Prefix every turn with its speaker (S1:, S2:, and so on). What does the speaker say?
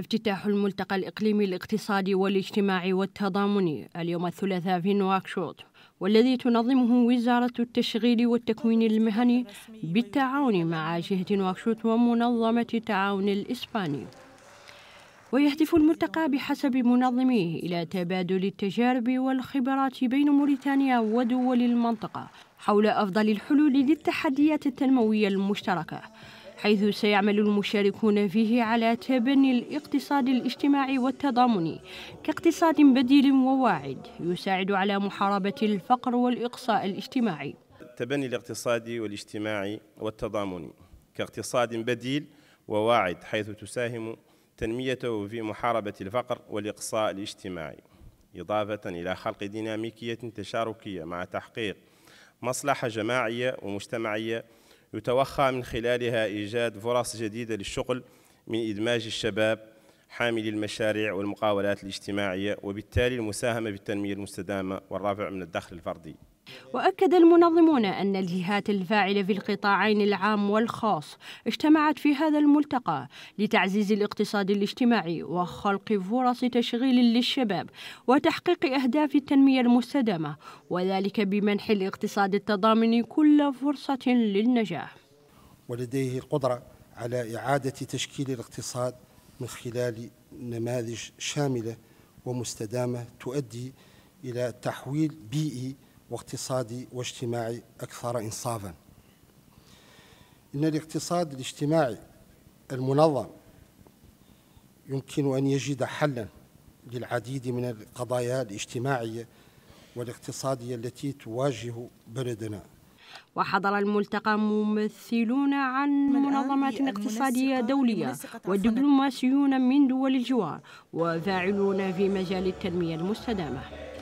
S1: افتتاح الملتقى الإقليمي الاقتصادي والاجتماعي والتضامني اليوم الثلاثاء في نواكشوط والذي تنظمه وزارة التشغيل والتكوين المهني بالتعاون مع جهة نواكشوط ومنظمة التعاون الإسباني ويهدف الملتقى بحسب منظميه إلى تبادل التجارب والخبرات بين موريتانيا ودول المنطقة حول أفضل الحلول للتحديات التنموية المشتركة حيث سيعمل المشاركون فيه على تبني الاقتصاد الاجتماعي والتضامني كاقتصاد بديل وواعد يساعد على محاربة الفقر والإقصاء الاجتماعي
S2: التبني الاقتصادي والاجتماعي والتضامني كاقتصاد بديل وواعد حيث تساهم تنميته في محاربة الفقر والإقصاء الاجتماعي إضافة إلى خلق ديناميكية تشاركية مع تحقيق مصلحة جماعية ومجتمعية يتوخى من خلالها إيجاد فرص جديدة للشغل من إدماج الشباب حاملي المشاريع والمقاولات الاجتماعية وبالتالي المساهمة بالتنمية المستدامة والرفع من الدخل الفردي
S1: وأكد المنظمون أن الجهات الفاعلة في القطاعين العام والخاص اجتمعت في هذا الملتقى لتعزيز الاقتصاد الاجتماعي وخلق فرص تشغيل للشباب وتحقيق أهداف التنمية المستدامة وذلك بمنح الاقتصاد التضامني كل فرصة للنجاح
S3: ولديه القدرة على إعادة تشكيل الاقتصاد من خلال نماذج شاملة ومستدامة تؤدي إلى تحويل بيئي واقتصادي واجتماعي أكثر إنصافا إن الاقتصاد الاجتماعي المنظم يمكن أن يجد حلا للعديد من القضايا الاجتماعية والاقتصادية التي تواجه بلدنا
S1: وحضر الملتقى ممثلون عن منظمات اقتصادية دولية ودبلوماسيون من دول الجوار وفاعلون في مجال التنمية المستدامة